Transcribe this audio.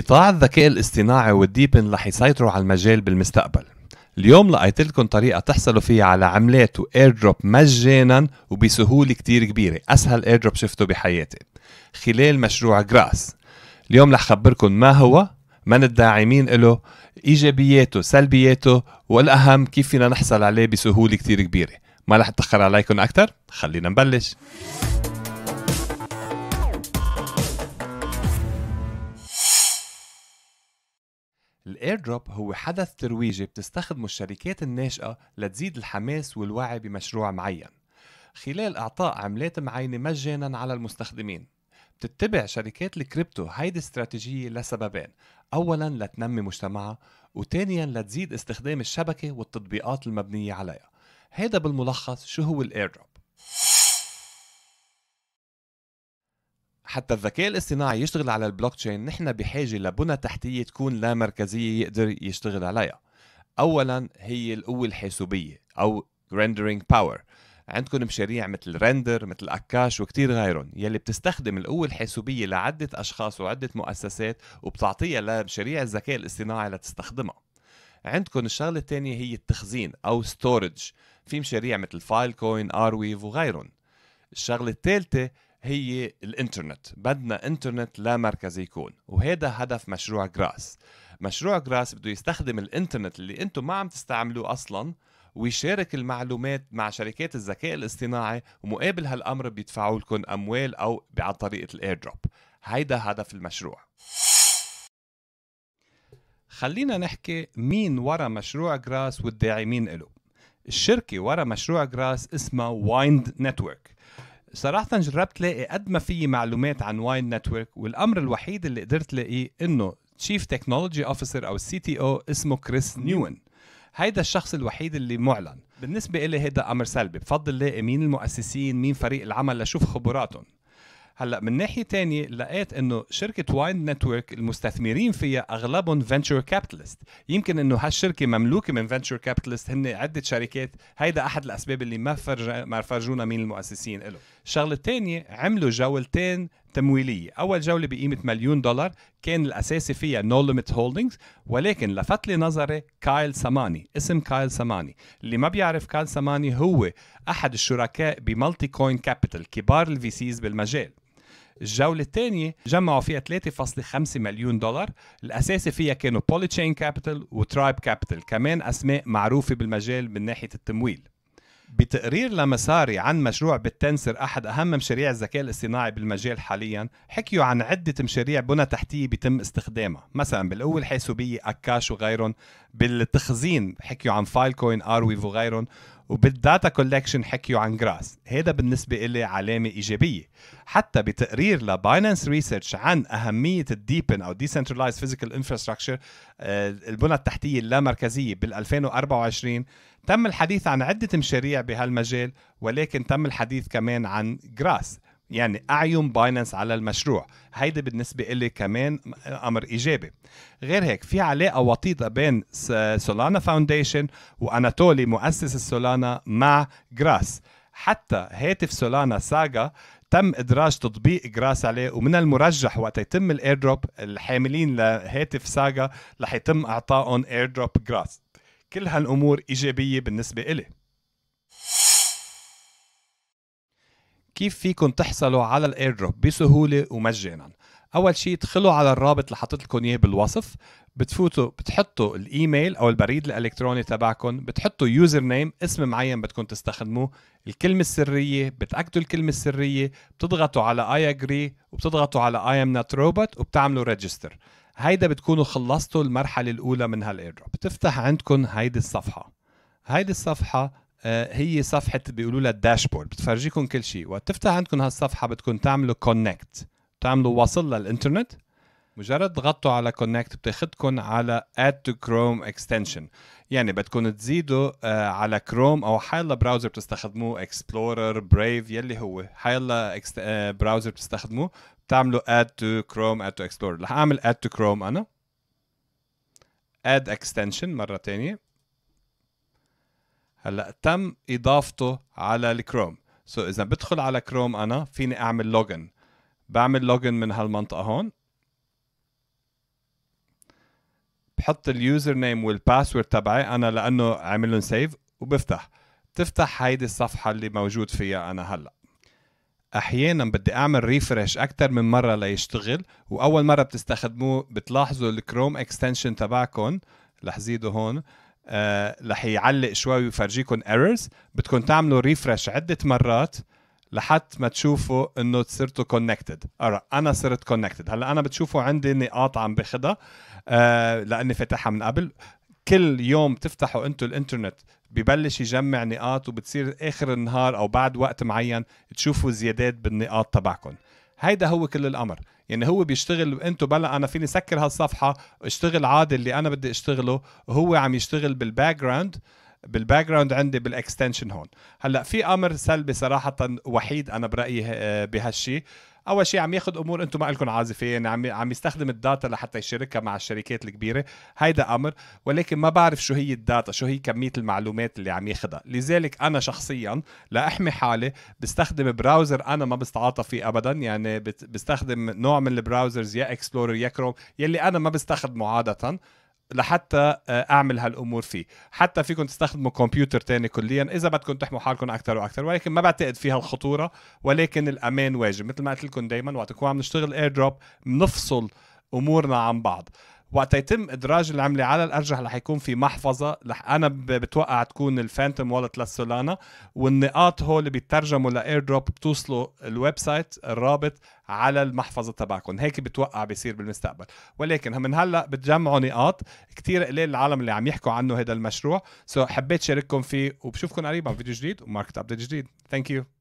قطاع الذكاء الاصطناعي والديبن رح يسيطروا على المجال بالمستقبل اليوم لقيت لكم طريقة تحصلوا فيها على عملات وايردروب مجانا وبسهولة كتير كبيرة أسهل ايردروب شفته بحياتي خلال مشروع جراس اليوم رح خبركم ما هو من الداعمين له إيجابياته سلبياته والأهم كيف فينا نحصل عليه بسهولة كتير كبيرة ما رح أتأخر عليكم أكتر خلينا نبلش الايردروب هو حدث ترويجي بتستخدمه الشركات الناشئه لتزيد الحماس والوعي بمشروع معين خلال اعطاء عملات معينه مجانا على المستخدمين بتتبع شركات الكريبتو هيدي الاستراتيجيه لسببين اولا لتنمي مجتمعها وثانيا لتزيد استخدام الشبكه والتطبيقات المبنيه عليها هذا بالملخص شو هو الايردروب حتى الذكاء الاصطناعي يشتغل على البلوك تشين نحن بحاجه لبنى تحتيه تكون لا مركزيه يقدر يشتغل عليها اولا هي القوه الحاسوبيه او rendering باور عندكم مشاريع مثل رندر مثل اكاش وكتير غيرهم يلي بتستخدم القوة الحاسوبية لعدة أشخاص وعدة مؤسسات وبتعطيها لمشاريع الذكاء الاصطناعي لتستخدمها عندكم الشغلة الثانية هي التخزين أو ستورج في مشاريع مثل فايل كوين آرويف وغيرهم الشغلة الثالثة هي الانترنت بدنا انترنت لا مركزي يكون وهذا هدف مشروع جراس مشروع جراس بده يستخدم الانترنت اللي انتم ما عم تستعملوه اصلا ويشارك المعلومات مع شركات الذكاء الاصطناعي ومقابل هالامر بيدفعوا لكم اموال او عن طريقه الاير دروب هيدا هدف المشروع خلينا نحكي مين ورا مشروع جراس والداعمين له الشركة ورا مشروع جراس اسمها وايند نتورك صراحة جربت لاقي قد ما في معلومات عن واين نتورك والأمر الوحيد اللي قدرت لاقيه إنه تشيف تكنولوجي اوفيسر او السي تي او اسمه كريس نيون هيدا الشخص الوحيد اللي معلن بالنسبة إلي هيدا أمر سلبي بفضل لاقي مين المؤسسين مين فريق العمل لشوف خبراتهم هلا من ناحيه تانية لقيت انه شركه وايند نتورك المستثمرين فيها اغلبهم فينتشر كابيتالست يمكن انه هالشركه مملوكه من فينتشر كابيتالست هن عده شركات هيدا احد الاسباب اللي ما فرج ما فرجونا مين المؤسسين له الشغله الثانيه عملوا جولتين تمويلية أول جولة بقيمة مليون دولار كان الأساسي فيها نو ليميت هولدنجز ولكن لفت لي نظري كايل ساماني اسم كايل ساماني اللي ما بيعرف كايل ساماني هو أحد الشركاء بمالتي كوين كابيتال كبار الفي سيز بالمجال الجوله الثانيه جمعوا فيها 3.5 مليون دولار الاساسي فيها كانوا بولي تشين كابيتال وترايب كابيتال كمان اسماء معروفه بالمجال من ناحيه التمويل بتقرير لمساري عن مشروع بالتنسر أحد أهم مشاريع الذكاء الاصطناعي بالمجال حاليا حكيوا عن عدة مشاريع بنى تحتية بيتم استخدامها مثلا بالقوة الحاسوبية أكاش وغيرهم بالتخزين حكيوا عن فايل كوين أرويف وغيرهم وبالداتا كولكشن حكيوا عن جراس هذا بالنسبة إلي علامة إيجابية حتى بتقرير لباينانس ريسيرش عن أهمية الديبن أو ديسنترلايز فيزيكال انفراستراكشر البنى التحتية اللامركزية بال 2024 تم الحديث عن عدة مشاريع بهالمجال ولكن تم الحديث كمان عن جراس يعني اعين بايننس على المشروع هيدا بالنسبه لي كمان امر ايجابي غير هيك في علاقه وطيده بين سولانا فاونديشن واناتولي مؤسس السولانا مع جراس حتى هاتف سولانا ساغا تم ادراج تطبيق جراس عليه ومن المرجح وقت يتم الاير دروب الحاملين لهاتف ساغا رح يتم اعطائهم اير دروب جراس كل هالامور ايجابيه بالنسبه إلي كيف فيكم تحصلوا على الاير دروب بسهوله ومجانا اول شيء ادخلوا على الرابط اللي حطيت لكم اياه بالوصف بتفوتوا بتحطوا الايميل او البريد الالكتروني تبعكم بتحطوا يوزر نيم اسم معين بدكم تستخدموه الكلمه السريه بتاكدوا الكلمه السريه بتضغطوا على اي اجري وبتضغطوا على اي ام نوت روبوت وبتعملوا ريجستر هيدا بتكونوا خلصتوا المرحله الاولى من هالايردروب بتفتح عندكم هيدي الصفحه هيدي الصفحه آه، هي صفحه بيقولوا لها الداشبورد بتفرجيكم كل شيء وقت تفتح عندكم هالصفحه بدكم تعملوا كونكت تعملوا وصل للانترنت مجرد تضغطوا على كونكت بتاخدكم على اد to Chrome extension يعني بدكم تزيدوا آه، على كروم او حيلا براوزر بتستخدموه اكسبلورر برايف يلي هو حيلا براوزر آه، بتستخدموه بتعملوا اد to Chrome اد to Explorer رح اعمل اد to Chrome انا اد extension مره ثانيه هلا تم اضافته على الكروم سو so اذا بدخل على كروم انا فيني اعمل لوجن بعمل لوجن من هالمنطقه هون بحط اليوزر نيم والباسورد تبعي انا لانه عامل لهم سيف وبفتح بتفتح هيدي الصفحه اللي موجود فيها انا هلا احيانا بدي اعمل ريفرش اكثر من مره ليشتغل واول مره بتستخدموه بتلاحظوا الكروم اكستنشن تبعكم رح زيده هون آه، رح يعلق شوي ويفرجيكم ايرورز بدكم تعملوا ريفرش عده مرات لحد ما تشوفوا انه صرتوا كونكتد انا صرت كونكتد هلا انا بتشوفوا عندي نقاط عم باخذها آه لاني فاتحها من قبل كل يوم تفتحوا انتم الانترنت ببلش يجمع نقاط وبتصير اخر النهار او بعد وقت معين تشوفوا زيادات بالنقاط تبعكم هيدا هو كل الامر يعني هو بيشتغل انتو بلا انا فيني سكر هالصفحه اشتغل عادي اللي انا بدي اشتغله هو عم يشتغل بالباك جراوند بالباك جراوند عندي بالاكستنشن هون هلا في امر سلبي صراحه وحيد انا برايي آه، بهالشيء اول شيء عم ياخذ امور انتم ما لكم عازفين عم عم يستخدم الداتا لحتى يشاركها مع الشركات الكبيره هيدا امر ولكن ما بعرف شو هي الداتا شو هي كميه المعلومات اللي عم ياخذها لذلك انا شخصيا لاحمي حالي بستخدم براوزر انا ما بستعاطى فيه ابدا يعني بستخدم نوع من البراوزرز يا اكسبلورر يا كروم يلي انا ما بستخدمه عاده لحتى آه، اعمل هالامور فيه حتى فيكم تستخدموا كمبيوتر تاني كليا اذا بدكم تحموا حالكم اكثر واكثر ولكن ما بعتقد فيها الخطوره ولكن الامان واجب مثل ما قلت لكم دائما وقت نكون عم نشتغل اير دروب بنفصل امورنا عن بعض وقت يتم ادراج العمله على الارجح رح يكون في محفظه رح انا بتوقع تكون الفانتوم والت للسولانا والنقاط هول بيترجموا لاير دروب بتوصلوا الويب سايت الرابط على المحفظه تبعكم هيك بتوقع بيصير بالمستقبل ولكن من هلا بتجمعوا نقاط كثير قليل العالم اللي عم يحكوا عنه هذا المشروع سو so حبيت شارككم فيه وبشوفكم قريبا فيديو جديد وماركت ابديت جديد ثانك يو